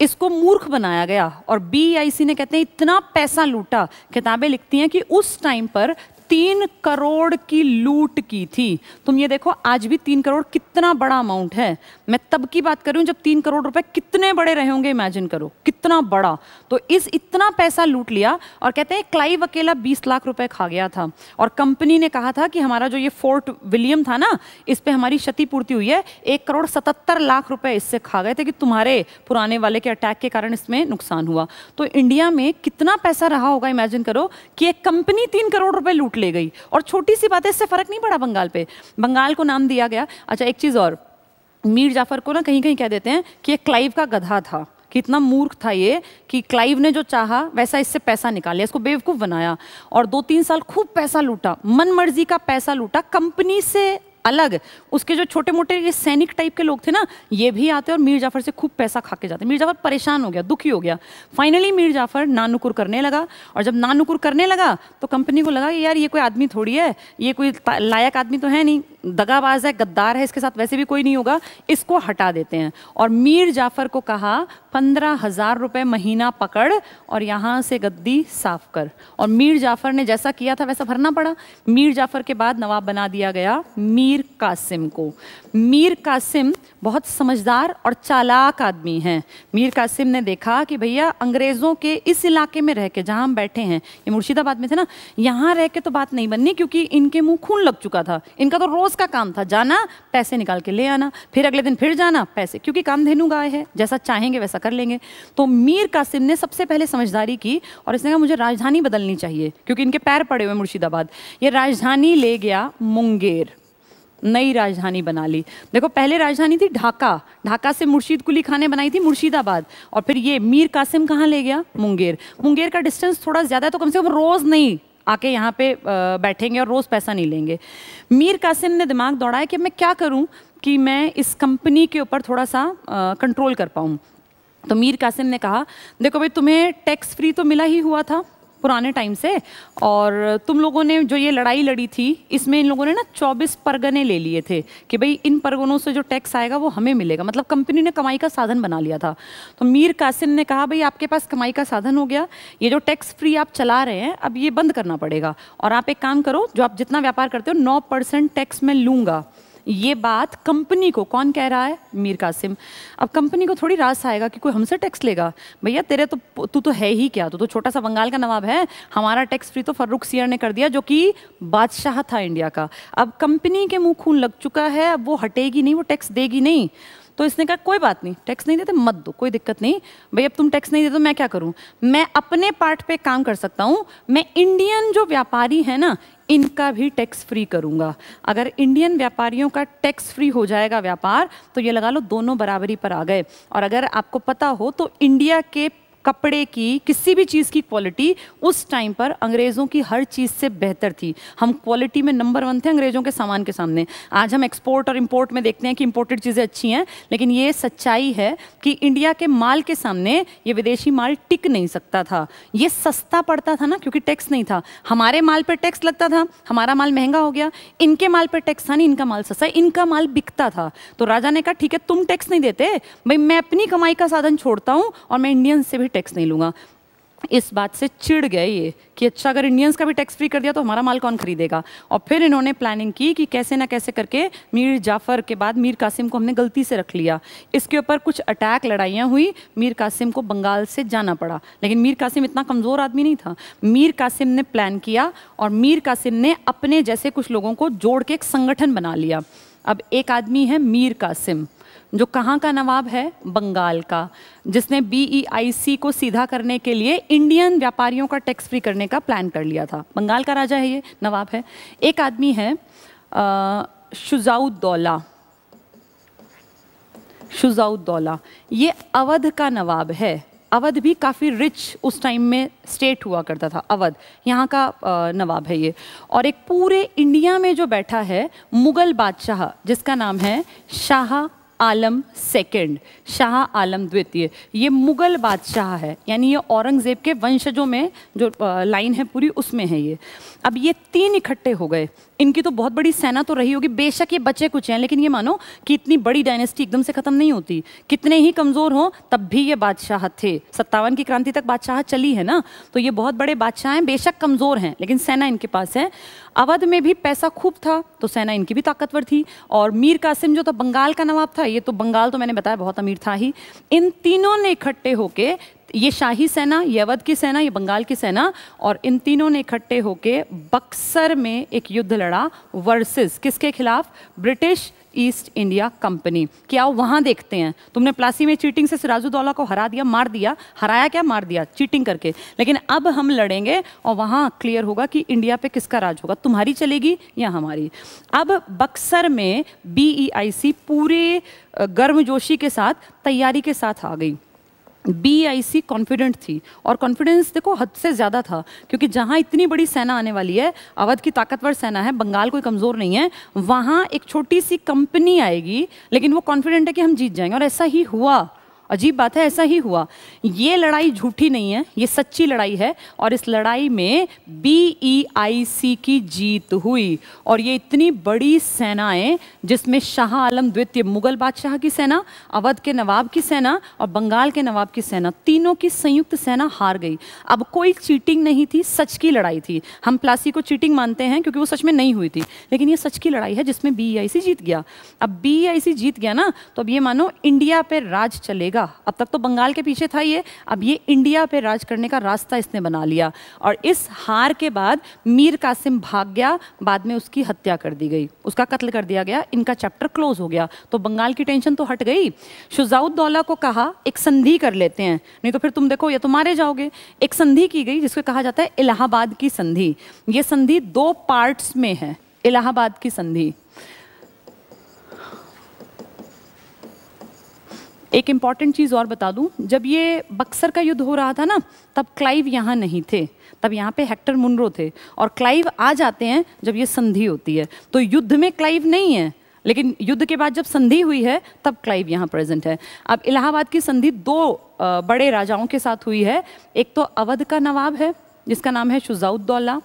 इसको मूर्ख बनाया गया और बी आई सी ने कहते हैं इतना पैसा लूटा किताबें लिखती हैं कि उस टाइम पर तीन करोड़ की लूट की थी तुम ये देखो आज भी तीन करोड़ कितना बड़ा अमाउंट है मैं तब की बात कर रही हूं जब तीन करोड़ रुपए कितने बड़े रहे होंगे इमेजिन करो कितना बड़ा तो इस इतना पैसा लूट लिया और कहते हैं क्लाइव अकेला बीस लाख रुपए खा गया था और कंपनी ने कहा था कि हमारा जो ये फोर्ट विलियम था ना इस पर हमारी क्षतिपूर्ति हुई है एक करोड़ सतहत्तर लाख रुपए इससे खा गए थे कि तुम्हारे पुराने वाले के अटैक के कारण इसमें नुकसान हुआ तो इंडिया में कितना पैसा रहा होगा इमेजिन करो कि एक कंपनी तीन करोड़ रुपए लूट लूट ले गई और छोटी सी बात है इससे फ़र्क नहीं पड़ा बंगाल पे बंगाल को नाम दिया गया अच्छा एक चीज़ और मीर जाफ़र को ना कहीं कहीं कह देते हैं कि ये क्लाइव का गधा था कितना इतना मूर्ख था ये कि क्लाइव ने जो चाहा वैसा इससे पैसा लिया इसको बेवकूफ़ बनाया और दो तीन साल खूब पैसा लूटा मन मर्जी का पैसा लूटा कंपनी से अलग उसके जो छोटे मोटे ये सैनिक टाइप के लोग थे ना ये भी आते और मीर जाफर से खूब पैसा खा के जाते मीर जाफर परेशान हो गया दुखी हो गया फाइनली मीर जाफर नानुकुर करने लगा और जब नानुकुर करने लगा तो कंपनी को लगा यार ये कोई आदमी थोड़ी है ये कोई लायक आदमी तो है नहीं दगाबाज है गद्दार है इसके साथ वैसे भी कोई नहीं होगा इसको हटा देते हैं और मीर जाफर को कहा पंद्रह हज़ार रुपये महीना पकड़ और यहाँ से गद्दी साफ कर और मीर जाफर ने जैसा किया था वैसा भरना पड़ा मीर जाफर के बाद नवाब बना दिया गया मीर कासिम को मीर कासिम बहुत समझदार और चालाक आदमी हैं मीर कासिम ने देखा कि भैया अंग्रेज़ों के इस इलाके में रह के जहाँ हम बैठे हैं ये मुर्शिदाबाद में थे ना यहाँ रह के तो बात नहीं बननी क्योंकि इनके मुँह खून लग चुका था इनका तो रोज़ उसका काम था जाना पैसे निकाल के ले आना फिर अगले दिन फिर जाना पैसे क्योंकि काम धेनु गाय है जैसा चाहेंगे वैसा कर लेंगे तो मीर कासिम ने सबसे पहले समझदारी की और इसने कहा मुझे राजधानी बदलनी चाहिए क्योंकि इनके पैर पड़े हुए मुर्शिदाबाद ये राजधानी ले गया मुंगेर नई राजधानी बना ली देखो पहले राजधानी थी ढाका ढाका से मुर्शीद कुली खाने बनाई थी मुर्शिदाबाद और फिर ये मीर कासिम कहाँ ले गया मुंगेर मुंगेर का डिस्टेंस थोड़ा ज़्यादा है तो कम से कम रोज़ नहीं आके यहाँ पे बैठेंगे और रोज़ पैसा नहीं लेंगे मीर कासिम ने दिमाग दौड़ाया कि मैं क्या करूँ कि मैं इस कंपनी के ऊपर थोड़ा सा कंट्रोल कर पाऊँ तो मीर कासिम ने कहा देखो भाई तुम्हें टैक्स फ्री तो मिला ही हुआ था पुराने टाइम से और तुम लोगों ने जो ये लड़ाई लड़ी थी इसमें इन लोगों ने ना चौबीस परगने ले लिए थे कि भाई इन परगनों से जो टैक्स आएगा वो हमें मिलेगा मतलब कंपनी ने कमाई का साधन बना लिया था तो मीर कासिम ने कहा भाई आपके पास कमाई का साधन हो गया ये जो टैक्स फ्री आप चला रहे हैं अब ये बंद करना पड़ेगा और आप एक काम करो जो आप जितना व्यापार करते हो नौ परसेंट टैक्स मैं लूँगा ये बात कंपनी को कौन कह रहा है मीर कासिम अब कंपनी को थोड़ी रास आएगा कि कोई हमसे टैक्स लेगा भैया तेरे तो तू तो है ही क्या तू तो छोटा सा बंगाल का नवाब है हमारा टैक्स फ्री तो फर्रुख सियर ने कर दिया जो कि बादशाह था इंडिया का अब कंपनी के मुँह खून लग चुका है अब वो हटेगी नहीं वो टैक्स देगी नहीं तो इसने कहा कोई बात नहीं टैक्स नहीं देते मत दो कोई दिक्कत नहीं भाई अब तुम टैक्स नहीं देते तो मैं क्या करूं मैं अपने पार्ट पे काम कर सकता हूं मैं इंडियन जो व्यापारी है ना इनका भी टैक्स फ्री करूंगा अगर इंडियन व्यापारियों का टैक्स फ्री हो जाएगा व्यापार तो ये लगा लो दोनों बराबरी पर आ गए और अगर आपको पता हो तो इंडिया के कपड़े की किसी भी चीज़ की क्वालिटी उस टाइम पर अंग्रेज़ों की हर चीज़ से बेहतर थी हम क्वालिटी में नंबर वन थे अंग्रेज़ों के सामान के सामने आज हम एक्सपोर्ट और इम्पोर्ट में देखते हैं कि इम्पोर्टेड चीज़ें अच्छी हैं लेकिन ये सच्चाई है कि इंडिया के माल के सामने ये विदेशी माल टिक नहीं सकता था ये सस्ता पड़ता था ना क्योंकि टैक्स नहीं था हमारे माल पर टैक्स लगता था हमारा माल महंगा हो गया इनके माल पर टैक्स था नहीं इनका माल सस्ता इनका माल बिकता था तो राजा ने कहा ठीक है तुम टैक्स नहीं देते भाई मैं अपनी कमाई का साधन छोड़ता हूँ और मैं इंडियन से भी टैक्स नहीं लूँगा इस बात से चिढ़ गए ये कि अच्छा अगर इंडियंस का भी टैक्स फ्री कर दिया तो हमारा माल कौन खरीदेगा और फिर इन्होंने प्लानिंग की कि कैसे ना कैसे करके मीर जाफ़र के बाद मीर कासिम को हमने गलती से रख लिया इसके ऊपर कुछ अटैक लड़ाइयाँ हुई मीर कासिम को बंगाल से जाना पड़ा लेकिन मीर कासिम इतना कमज़ोर आदमी नहीं था मीर कासिम ने प्लान किया और मीर कासिम ने अपने जैसे कुछ लोगों को जोड़ के एक संगठन बना लिया अब एक आदमी है मीर कासिम जो कहाँ का नवाब है बंगाल का जिसने बीईआईसी e को सीधा करने के लिए इंडियन व्यापारियों का टैक्स फ्री करने का प्लान कर लिया था बंगाल का राजा है ये नवाब है एक आदमी है शुजाउद्दौला शुजाउद्दौला ये अवध का नवाब है अवध भी काफ़ी रिच उस टाइम में स्टेट हुआ करता था अवध यहाँ का नवाब है ये और एक पूरे इंडिया में जो बैठा है मुग़ल बादशाह जिसका नाम है शाह आलम सेकंड शाह आलम द्वितीय ये मुग़ल बादशाह है यानी ये औरंगज़ेब के वंशजों में जो लाइन है पूरी उसमें है ये अब ये तीन इकट्ठे हो गए इनकी तो बहुत बड़ी सेना तो रही होगी बेशक ये बचे कुछ हैं लेकिन ये मानो कि इतनी बड़ी डायनेस्टी एकदम से ख़त्म नहीं होती कितने ही कमज़ोर हों तब भी ये बादशाह थे सत्तावन की क्रांति तक बादशाह चली है ना तो ये बहुत बड़े बादशाह हैं बेशक कमज़ोर हैं लेकिन सेना इनके पास है अवध में भी पैसा खूब था तो सेना इनकी भी ताकतवर थी और मीर कासिम जो था बंगाल का नवाब था ये तो बंगाल तो मैंने बताया बहुत अमीर था ही इन तीनों ने इकट्ठे होके ये शाही सेना ये अवध की सेना ये बंगाल की सेना और इन तीनों ने इकट्ठे होके बक्सर में एक युद्ध लड़ा वर्सेस किसके खिलाफ ब्रिटिश ईस्ट इंडिया कंपनी क्या वहां वहाँ देखते हैं तुमने प्लासी में चीटिंग से सिराजुद्दौला को हरा दिया मार दिया हराया क्या मार दिया चीटिंग करके लेकिन अब हम लड़ेंगे और वहाँ क्लियर होगा कि इंडिया पे किसका राज होगा तुम्हारी चलेगी या हमारी अब बक्सर में बी e पूरे गर्मजोशी के साथ तैयारी के साथ आ गई बी आई सी कॉन्फिडेंट थी और कॉन्फिडेंस देखो हद से ज़्यादा था क्योंकि जहाँ इतनी बड़ी सेना आने वाली है अवध की ताकतवर सेना है बंगाल कोई कमज़ोर नहीं है वहाँ एक छोटी सी कंपनी आएगी लेकिन वो कॉन्फिडेंट है कि हम जीत जाएंगे और ऐसा ही हुआ अजीब बात है ऐसा ही हुआ ये लड़ाई झूठी नहीं है ये सच्ची लड़ाई है और इस लड़ाई में बी ई आई सी की जीत हुई और ये इतनी बड़ी सेनाएं जिसमें शाह आलम द्वितीय मुगल बादशाह की सेना अवध के नवाब की सेना और बंगाल के नवाब की सेना तीनों की संयुक्त सेना हार गई अब कोई चीटिंग नहीं थी सच की लड़ाई थी हम प्लासी को चीटिंग मानते हैं क्योंकि वो सच में नहीं हुई थी लेकिन ये सच की लड़ाई है जिसमें बी e जीत गया अब बी e जीत गया ना तो अब ये मानो इंडिया पर राज चलेगा रास्ता अब तक तो बंगाल के पीछे था ये अब ये इंडिया पे राज करने का रास्ता इसने बना लिया और इस हार के बाद मीर कासिम भाग गया बाद में उसकी हत्या कर दी गई उसका कत्ल कर दिया गया इनका चैप्टर क्लोज हो गया तो बंगाल की टेंशन तो हट गई शुजाउद्दौला को कहा एक संधि कर लेते हैं नहीं तो फिर तुम देखो या तो मारे जाओगे एक संधि की गई जिसको कहा जाता है इलाहाबाद की संधि ये संधि दो पार्ट्स में है इलाहाबाद की संधि एक इम्पॉर्टेंट चीज़ और बता दूं जब ये बक्सर का युद्ध हो रहा था ना तब क्लाइव यहाँ नहीं थे तब यहाँ पे हेक्टर मुनरो थे और क्लाइव आ जाते हैं जब ये संधि होती है तो युद्ध में क्लाइव नहीं है लेकिन युद्ध के बाद जब संधि हुई है तब क्लाइव यहाँ प्रेजेंट है अब इलाहाबाद की संधि दो बड़े राजाओं के साथ हुई है एक तो अवध का नवाब है जिसका नाम है शुजाउद्दौला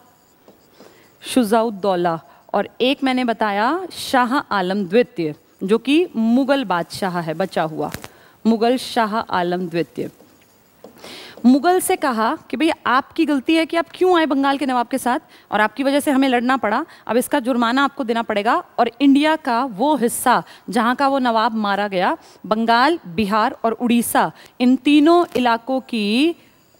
शुजाउद्दौला और एक मैंने बताया शाह आलम द्वितीय जो कि मुगल बादशाह है बचा हुआ मुग़ल शाह आलम द्वितीय मुग़ल से कहा कि भई आपकी गलती है कि आप क्यों आए बंगाल के नवाब के साथ और आपकी वजह से हमें लड़ना पड़ा अब इसका जुर्माना आपको देना पड़ेगा और इंडिया का वो हिस्सा जहां का वो नवाब मारा गया बंगाल बिहार और उड़ीसा इन तीनों इलाकों की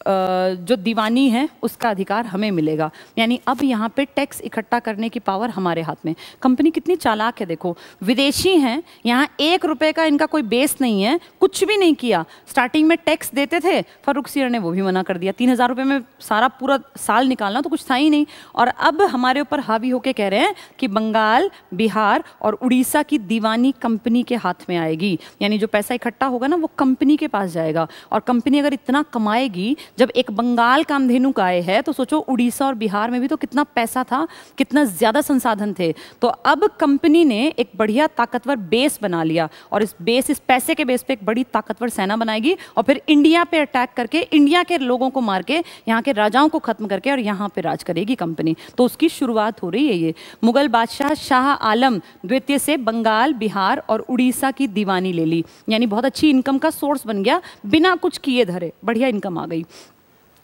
जो दीवानी है उसका अधिकार हमें मिलेगा यानी अब यहाँ पे टैक्स इकट्ठा करने की पावर हमारे हाथ में कंपनी कितनी चालाक है देखो विदेशी हैं यहाँ एक रुपए का इनका कोई बेस नहीं है कुछ भी नहीं किया स्टार्टिंग में टैक्स देते थे फारूक सीर ने वो भी मना कर दिया तीन हज़ार रुपये में सारा पूरा साल निकालना तो कुछ था ही नहीं और अब हमारे ऊपर हावी होके कह रहे हैं कि बंगाल बिहार और उड़ीसा की दीवानी कंपनी के हाथ में आएगी यानी जो पैसा इकट्ठा होगा ना वो कंपनी के पास जाएगा और कंपनी अगर इतना कमाएगी जब एक बंगाल कामधेनु का आए है तो सोचो उड़ीसा और बिहार में भी तो कितना पैसा था कितना ज़्यादा संसाधन थे तो अब कंपनी ने एक बढ़िया ताकतवर बेस बना लिया और इस बेस इस पैसे के बेस पे एक बड़ी ताकतवर सेना बनाएगी और फिर इंडिया पे अटैक करके इंडिया के लोगों को मार के यहाँ के राजाओं को ख़त्म करके और यहाँ पे राज करेगी कंपनी तो उसकी शुरुआत हो रही है ये मुगल बादशाह शाह आलम द्वितीय से बंगाल बिहार और उड़ीसा की दीवानी ले ली यानी बहुत अच्छी इनकम का सोर्स बन गया बिना कुछ किए धरे बढ़िया इनकम आ गई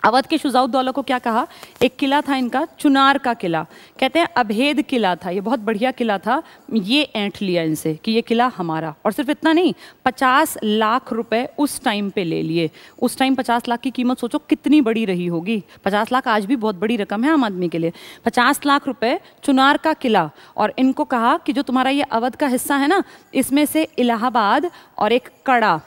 अवध के शुजाउद्दौला को क्या कहा एक किला था इनका चुनार का किला कहते हैं अभेद किला था ये बहुत बढ़िया किला था ये ऐंठ लिया इनसे कि ये किला हमारा और सिर्फ इतना नहीं पचास लाख रुपए उस टाइम पे ले लिए उस टाइम पचास लाख की कीमत सोचो कितनी बड़ी रही होगी पचास लाख आज भी बहुत बड़ी रकम है आम आदमी के लिए पचास लाख रुपये चुनार का किला और इनको कहा कि जो तुम्हारा ये अवध का हिस्सा है ना इसमें से इलाहाबाद और एक कड़ा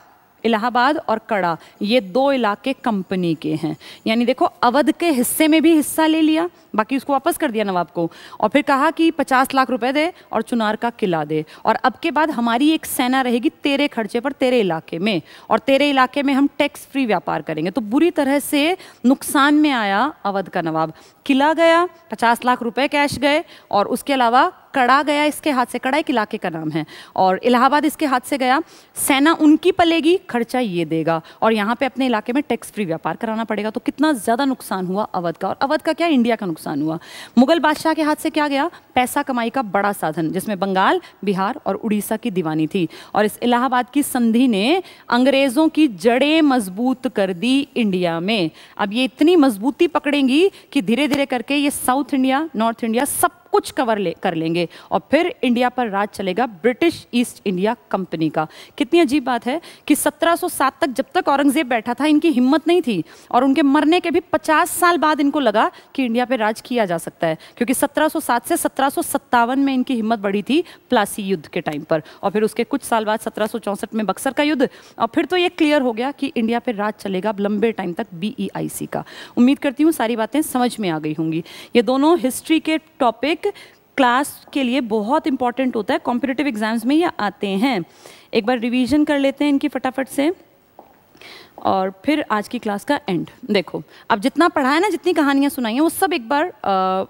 इलाहाबाद और कड़ा ये दो इलाके कंपनी के हैं यानी देखो अवध के हिस्से में भी हिस्सा ले लिया बाकी उसको वापस कर दिया नवाब को और फिर कहा कि पचास लाख रुपए दे और चुनार का किला दे और अब के बाद हमारी एक सेना रहेगी तेरे खर्चे पर तेरे इलाके में और तेरे इलाके में हम टैक्स फ्री व्यापार करेंगे तो बुरी तरह से नुकसान में आया अवध का नवाब किला गया पचास लाख रुपए कैश गए और उसके अलावा कड़ा गया इसके हाथ से कड़ा एक इलाके का नाम है और इलाहाबाद इसके हाथ से गया सेना उनकी पलेगी खर्चा ये देगा और यहाँ पे अपने इलाके में टैक्स फ्री व्यापार कराना पड़ेगा तो कितना ज़्यादा नुकसान हुआ अवध का और अवध का क्या इंडिया का नुकसान नुकसान हुआ मुगल बादशाह के हाथ से क्या गया पैसा कमाई का बड़ा साधन जिसमें बंगाल बिहार और उड़ीसा की दीवानी थी और इस इलाहाबाद की संधि ने अंग्रेज़ों की जड़ें मजबूत कर दी इंडिया में अब ये इतनी मजबूती पकड़ेंगी कि धीरे धीरे करके ये साउथ इंडिया नॉर्थ इंडिया सब कुछ कवर ले कर लेंगे और फिर इंडिया पर राज चलेगा ब्रिटिश ईस्ट इंडिया कंपनी का कितनी अजीब बात है कि 1707 तक जब तक औरंगजेब बैठा था इनकी हिम्मत नहीं थी और उनके मरने के भी 50 साल बाद इनको लगा कि इंडिया पर राज किया जा सकता है क्योंकि 1707 से सत्रह में इनकी हिम्मत बढ़ी थी प्लासी युद्ध के टाइम पर और फिर उसके कुछ साल बाद सत्रह में बक्सर का युद्ध और फिर तो ये क्लियर हो गया कि इंडिया पर राज चलेगा लंबे टाइम तक बी e का उम्मीद करती हूँ सारी बातें समझ में आ गई होंगी ये दोनों हिस्ट्री के टॉपिक एक क्लास के लिए बहुत इंपॉर्टेंट होता है कॉम्पिटेटिव एग्जाम्स में ये आते हैं एक बार रिवीजन कर लेते हैं इनकी फटाफट से और फिर आज की क्लास का एंड देखो अब जितना पढ़ा है ना जितनी कहानियाँ सुनाई हैं वो सब एक बार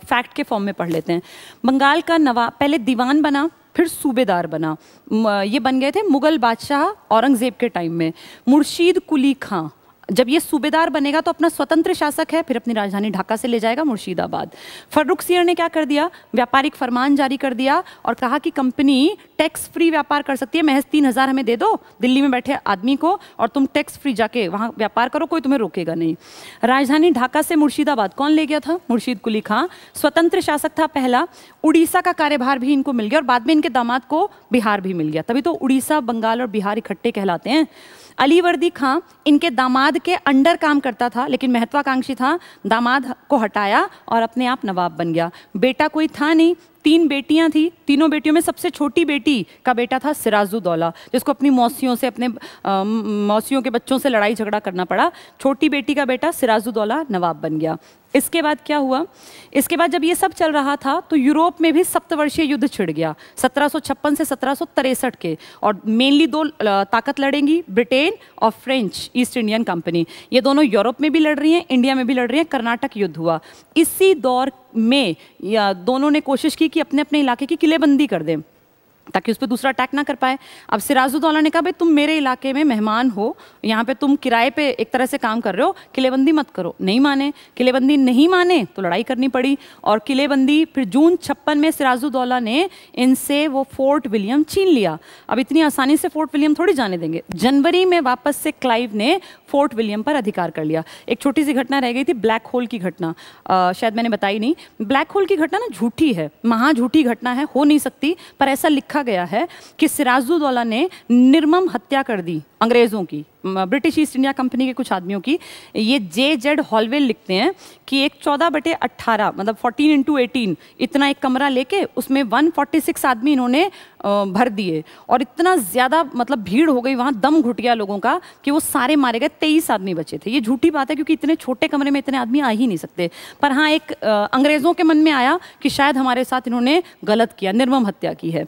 फैक्ट के फॉर्म में पढ़ लेते हैं बंगाल का नवाब पहले दीवान बना फिर सूबेदार बना ये बन गए थे मुगल बादशाह औरंगज़ेब के टाइम में मुर्शीद कुली खां जब ये सूबेदार बनेगा तो अपना स्वतंत्र शासक है फिर अपनी राजधानी ढाका से ले जाएगा मुर्शिदाबाद फर्रुख सियर ने क्या कर दिया व्यापारिक फरमान जारी कर दिया और कहा कि कंपनी टैक्स फ्री व्यापार कर सकती है महज तीन हज़ार हमें दे दो दिल्ली में बैठे आदमी को और तुम टैक्स फ्री जाके वहाँ व्यापार करो कोई तुम्हें रोकेगा नहीं राजधानी ढाका से मुर्शिदाबाद कौन ले गया था मुर्शीद कुली खां स्वतंत्र शासक था पहला उड़ीसा का कार्यभार भी इनको मिल गया और बाद में इनके दामाद को बिहार भी मिल गया तभी तो उड़ीसा बंगाल और बिहार इकट्ठे कहलाते हैं अली वर्दी खां इनके दामाद के अंडर काम करता था लेकिन महत्वाकांक्षी था दामाद को हटाया और अपने आप नवाब बन गया बेटा कोई था नहीं तीन बेटियां थी तीनों बेटियों में सबसे छोटी बेटी का बेटा था सिराजुद्दौला जिसको अपनी मौसियों से अपने मौसियों के बच्चों से लड़ाई झगड़ा करना पड़ा छोटी बेटी का बेटा सिराजुद्दौला नवाब बन गया इसके बाद क्या हुआ इसके बाद जब ये सब चल रहा था तो यूरोप में भी सप्तवर्षीय युद्ध छिड़ गया सत्रह से सत्रह के और मेनली दो ताकत लड़ेंगी ब्रिटेन और फ्रेंच ईस्ट इंडियन कंपनी ये दोनों यूरोप में भी लड़ रही हैं इंडिया में भी लड़ रही हैं कर्नाटक युद्ध हुआ इसी दौर में या दोनों ने कोशिश की कि अपने अपने इलाके की किलेबंदी कर दें ताकि उस पर दूसरा अटैक ना कर पाए अब सिराजुद्दौला ने कहा भाई तुम मेरे इलाके में मेहमान हो यहाँ पे तुम किराए पे एक तरह से काम कर रहे हो किलेबंदी मत करो नहीं माने किलेबंदी नहीं माने तो लड़ाई करनी पड़ी और किलेबंदी फिर जून छप्पन में सिराजुद्दौला ने इनसे वो फोर्ट विलियम छीन लिया अब इतनी आसानी से फोर्ट विलियम थोड़ी जाने देंगे जनवरी में वापस से क्लाइव ने फोर्ट विलियम पर अधिकार कर लिया एक छोटी सी घटना रह गई थी ब्लैक होल की घटना शायद मैंने बताई नहीं ब्लैक होल की घटना ना झूठी है महा झूठी घटना है हो नहीं सकती पर ऐसा लिखा लिखा गया है कि सिराजुद्दौला ने निर्मम हत्या कर दी अंग्रेज़ों की ब्रिटिश ईस्ट इंडिया कंपनी के कुछ आदमियों की ये जे जेड हॉलवेल लिखते हैं कि एक चौदह बटे अट्ठारह मतलब फोर्टीन इंटू एटीन इतना एक कमरा लेके उसमें वन फोर्टी सिक्स आदमी इन्होंने भर दिए और इतना ज़्यादा मतलब भीड़ हो गई वहाँ दम घुट गया लोगों का कि वो सारे मारे गए तेईस आदमी बचे थे ये झूठी बात है क्योंकि इतने छोटे कमरे में इतने आदमी आ ही नहीं सकते पर हाँ एक अंग्रेज़ों के मन में आया कि शायद हमारे साथ इन्होंने गलत किया निर्मम हत्या की है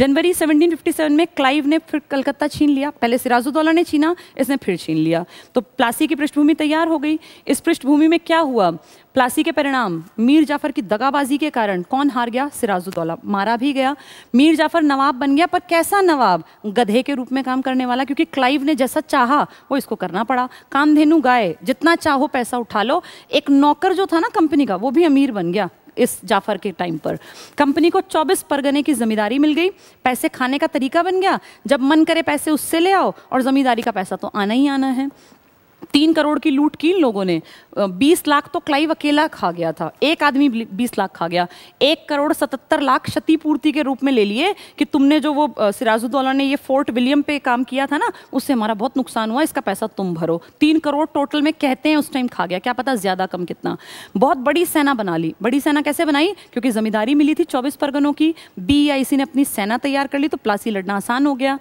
जनवरी सेवनटीन में क्लाइव ने फिर कलकत्ता छीन लिया पहले सिराज असदुल्ला ने छीना इसने फिर छीन लिया तो प्लासी की पृष्ठभूमि तैयार हो गई इस पृष्ठभूमि में क्या हुआ प्लासी के परिणाम मीर जाफर की दगाबाजी के कारण कौन हार गया सिराजुद्दौला मारा भी गया मीर जाफर नवाब बन गया पर कैसा नवाब गधे के रूप में काम करने वाला क्योंकि क्लाइव ने जैसा चाहा वो इसको करना पड़ा कामधेनु गाय जितना चाहो पैसा उठा लो एक नौकर जो था ना कंपनी का वो भी अमीर बन गया इस जाफर के टाइम पर कंपनी को चौबीस परगने की ज़मींदारी मिल गई पैसे खाने का तरीका बन गया जब मन करे पैसे उससे ले आओ और ज़मींदारी का पैसा तो आना ही आना है तीन करोड़ की लूट की इन लोगों ने बीस लाख तो क्लाइव अकेला खा गया था एक आदमी बीस लाख खा गया एक करोड़ सतहत्तर लाख क्षतिपूर्ति के रूप में ले लिए कि तुमने जो वो सिराजुद्दौला ने ये फोर्ट विलियम पे काम किया था ना उससे हमारा बहुत नुकसान हुआ इसका पैसा तुम भरो तीन करोड़ टोटल में कहते हैं उस टाइम खा गया क्या पता ज़्यादा कम कितना बहुत बड़ी सेना बना ली बड़ी सेना कैसे बनाई क्योंकि ज़मींदारी मिली थी चौबीस परगनों की बी ने अपनी सेना तैयार कर ली तो प्लासी लड़ना आसान हो गया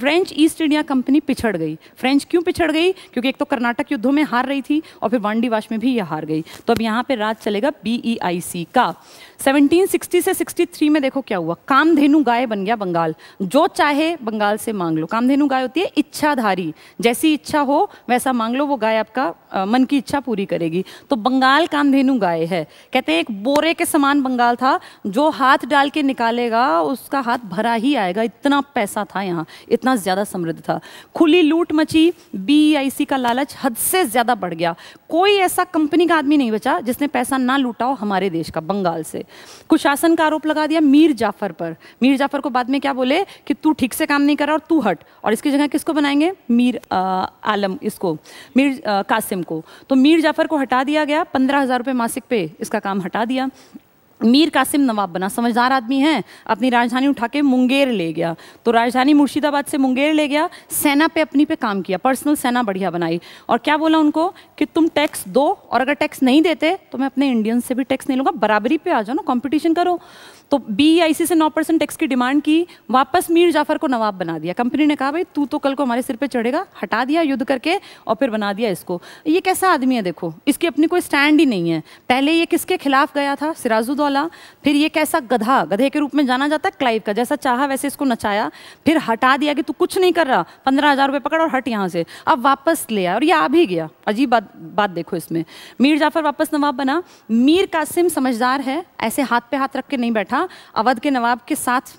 फ्रेंच ईस्ट इंडिया कंपनी पिछड़ गई फ्रेंच क्यों पिछड़ गई क्योंकि एक तो कर्नाटक युद्धों में हार रही थी और फिर वांडी वाश में भी यह हार गई तो अब यहाँ पे राज चलेगा बी ई आई सी का 1760 से 63 में देखो क्या हुआ कामधेनु गाय बन गया बंगाल जो चाहे बंगाल से मांग लो कामधेनु गाय होती है इच्छाधारी जैसी इच्छा हो वैसा मांग लो वो गाय आपका मन की इच्छा पूरी करेगी तो बंगाल कामधेनु गाय है कहते हैं एक बोरे के समान बंगाल था जो हाथ डाल के निकालेगा उसका हाथ भरा ही आएगा इतना पैसा था यहाँ इतना इतना ज़्यादा समृद्ध था खुली लूट मची बी e का लालच हद से ज़्यादा बढ़ गया कोई ऐसा कंपनी का आदमी नहीं बचा जिसने पैसा ना लूटा हो हमारे देश का बंगाल से कुशासन का आरोप लगा दिया मीर जाफर पर मीर जाफर को बाद में क्या बोले कि तू ठीक से काम नहीं कर रहा और तू हट और इसकी जगह किसको बनाएंगे मीर आलम इसको मीर कासिम को तो मीर जाफर को हटा दिया गया पंद्रह हज़ार रुपये मासिक पे इसका काम हटा दिया मीर कासिम नवाब बना समझदार आदमी है अपनी राजधानी उठा के मुंगेर ले गया तो राजधानी मुर्शिदाबाद से मुंगेर ले गया सेना पे अपनी पे काम किया पर्सनल सेना बढ़िया बनाई और क्या बोला उनको कि तुम टैक्स दो और अगर टैक्स नहीं देते तो मैं अपने इंडियन से भी टैक्स नहीं लूँगा बराबरी पे आ जाओ ना कॉम्पिटिशन करो तो बी से नौ परसेंट टैक्स की डिमांड की वापस मीर जाफर को नवाब बना दिया कंपनी ने कहा भाई तू तो कल को हमारे सिर पे चढ़ेगा हटा दिया युद्ध करके और फिर बना दिया इसको ये कैसा आदमी है देखो इसकी अपनी कोई स्टैंड ही नहीं है पहले ये किसके खिलाफ गया था सिराजुद्दौला फिर ये कैसा गधा गधे के रूप में जाना जाता है क्लाइव का जैसा चाहा वैसे इसको नचाया फिर हटा दिया कि तू कुछ नहीं कर रहा पंद्रह हज़ार रुपये पकड़ और हट यहाँ से अब वापस ले आया और ये आ भी गया अजीब बात बात देखो इसमें मीर जाफर वापस नवाब बना मीर कासिम समझदार है ऐसे हाथ पे हाथ रख के नहीं बैठा था अवध के नवाब के साथ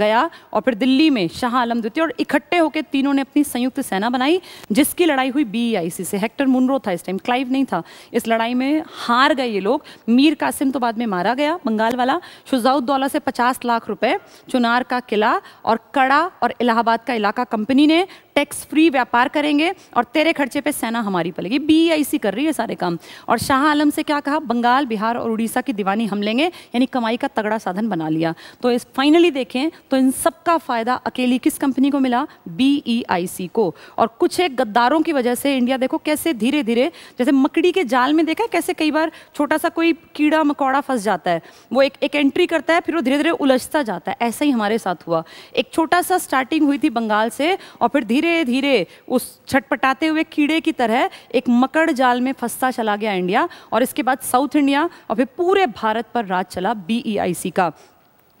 गया और फिर दिल्ली में शाह आलम द्वितीय और इकट्ठे होकर तीनों ने अपनी संयुक्त सेना बनाई जिसकी लड़ाई हुई बीआईसी e से हेक्टर मुनरो था इस टाइम क्लाइव नहीं था इस लड़ाई में हार गए ये लोग मीर कासिम तो बाद में मारा गया बंगाल वाला शुजाउद्दौला से पचास लाख रुपए चुनार का किला और कड़ा और इलाहाबाद का इलाका कंपनी ने टैक्स फ्री व्यापार करेंगे और तेरे खर्चे पे सेना हमारी पलेगी बीआईसी e कर रही है सारे काम और शाह आलम से क्या कहा बंगाल बिहार और उड़ीसा की दीवानी हम लेंगे यानी कमाई का तगड़ा साधन बना लिया तो इस फाइनली देखें तो इन सब का फायदा अकेली किस कंपनी को मिला बीईआईसी e को और कुछ एक गद्दारों की वजह से इंडिया देखो कैसे धीरे धीरे जैसे मकड़ी के जाल में देखा कैसे कई बार छोटा सा कोई कीड़ा मकौड़ा फंस जाता है वो एक एक एंट्री करता है फिर वो धीरे धीरे उलझता जाता है ऐसा ही हमारे साथ हुआ एक छोटा सा स्टार्टिंग हुई थी बंगाल से और फिर धीरे धीरे धीरे उस छटपटाते हुए कीड़े की तरह एक मकड़ जाल में फंसता चला गया इंडिया और इसके बाद साउथ इंडिया और फिर पूरे भारत पर राज चला बी e का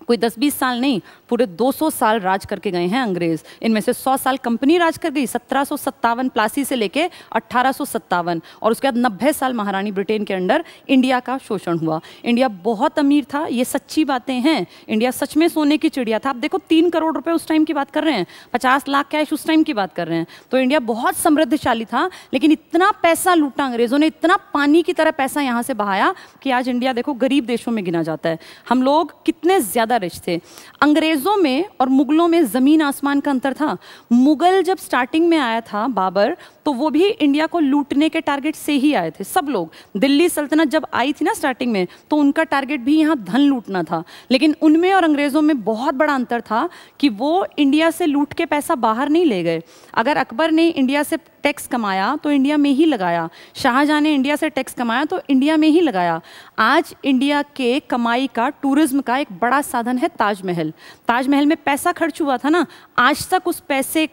कोई दस बीस साल नहीं पूरे 200 साल राज करके गए हैं अंग्रेज इनमें से 100 साल कंपनी राज कर गई सत्रह प्लासी से लेके अट्ठारह और उसके बाद नब्बे साल महारानी ब्रिटेन के अंडर इंडिया का शोषण हुआ इंडिया बहुत अमीर था ये सच्ची बातें हैं इंडिया सच में सोने की चिड़िया था आप देखो तीन करोड़ रुपए उस टाइम की बात कर रहे हैं पचास लाख कैश उस टाइम की बात कर रहे हैं तो इंडिया बहुत समृद्धशाली था लेकिन इतना पैसा लूटा अंग्रेजों ने इतना पानी की तरह पैसा यहाँ से बहाया कि आज इंडिया देखो गरीब देशों में गिना जाता है हम लोग कितने ज़्यादा रिच थे अंग्रेज अंग्रेज़ों में और मुग़लों में ज़मीन आसमान का अंतर था मुग़ल जब स्टार्टिंग में आया था बाबर तो वो भी इंडिया को लूटने के टारगेट से ही आए थे सब लोग दिल्ली सल्तनत जब आई थी ना स्टार्टिंग में तो उनका टारगेट भी यहाँ धन लूटना था लेकिन उनमें और अंग्रेज़ों में बहुत बड़ा अंतर था कि वो इंडिया से लूट के पैसा बाहर नहीं ले गए अगर अकबर ने इंडिया से टैक्स कमाया तो इंडिया में ही लगाया शाहजहाँ ने इंडिया से टैक्स कमाया तो इंडिया में ही लगाया आज इंडिया के कमाई का टूरिज्म का एक बड़ा साधन है ताजमहल ताजमहल में पैसा खर्च हुआ था ना आज तक उस पैसे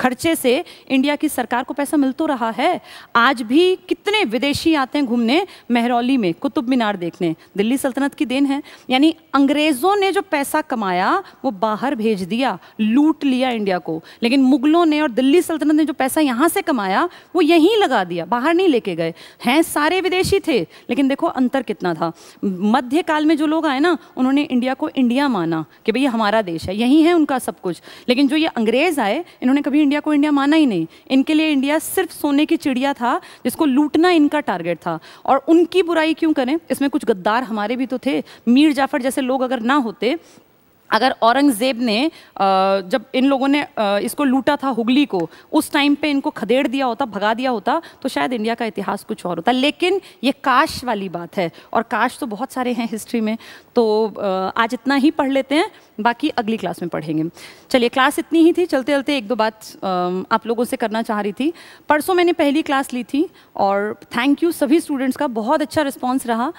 खर्चे से इंडिया की सरकार को पैसा मिल तो रहा है आज भी कितने विदेशी आते हैं घूमने मेहरौली में कुतुब मीनार देखने दिल्ली सल्तनत की देन है यानी अंग्रेज़ों ने जो पैसा कमाया वो बाहर भेज दिया लूट लिया इंडिया को लेकिन मुगलों ने और दिल्ली सल्तनत ने जो पैसा यहाँ से कमाया वो यहीं लगा दिया बाहर नहीं लेके गए हैं सारे विदेशी थे लेकिन देखो अंतर कितना था मध्यकाल में जो लोग आए ना उन्होंने इंडिया को इंडिया माना कि भाई हमारा देश है यहीं है उनका सब कुछ लेकिन जो ये अंग्रेज़ आए इन्होंने कभी इंडिया को इंडिया माना ही नहीं इनके लिए इंडिया सिर्फ सोने की चिड़िया था जिसको लूटना इनका टारगेट था और उनकी बुराई क्यों करें इसमें कुछ गद्दार हमारे भी तो थे मीर जाफर जैसे लोग अगर ना होते अगर औरंगज़ेब ने जब इन लोगों ने इसको लूटा था हुगली को उस टाइम पे इनको खदेड़ दिया होता भगा दिया होता तो शायद इंडिया का इतिहास कुछ और होता लेकिन ये काश वाली बात है और काश तो बहुत सारे हैं हिस्ट्री में तो आज इतना ही पढ़ लेते हैं बाकी अगली क्लास में पढ़ेंगे चलिए क्लास इतनी ही थी चलते चलते एक दो बात आप लोगों से करना चाह रही थी परसों मैंने पहली क्लास ली थी और थैंक यू सभी स्टूडेंट्स का बहुत अच्छा रिस्पॉन्स रहा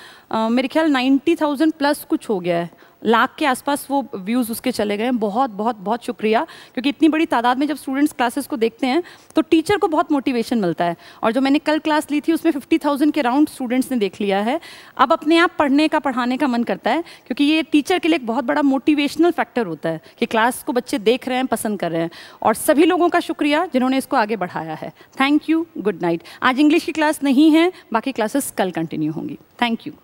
मेरे ख्याल नाइन्टी प्लस कुछ हो गया है लाख के आसपास वो व्यूज़ उसके चले गए बहुत बहुत बहुत शुक्रिया क्योंकि इतनी बड़ी तादाद में जब स्टूडेंट्स क्लासेस को देखते हैं तो टीचर को बहुत मोटिवेशन मिलता है और जो मैंने कल क्लास ली थी उसमें फिफ्टी थाउजेंड के राउंड स्टूडेंट्स ने देख लिया है अब अपने आप पढ़ने का पढ़ाने का मन करता है क्योंकि ये टीचर के लिए एक बहुत बड़ा मोटिवेशनल फैक्टर होता है कि क्लास को बच्चे देख रहे हैं पसंद कर रहे हैं और सभी लोगों का शुक्रिया जिन्होंने इसको आगे बढ़ाया है थैंक यू गुड नाइट आज इंग्लिश की क्लास नहीं है बाकी क्लासेस कल कंटिन्यू होंगी थैंक यू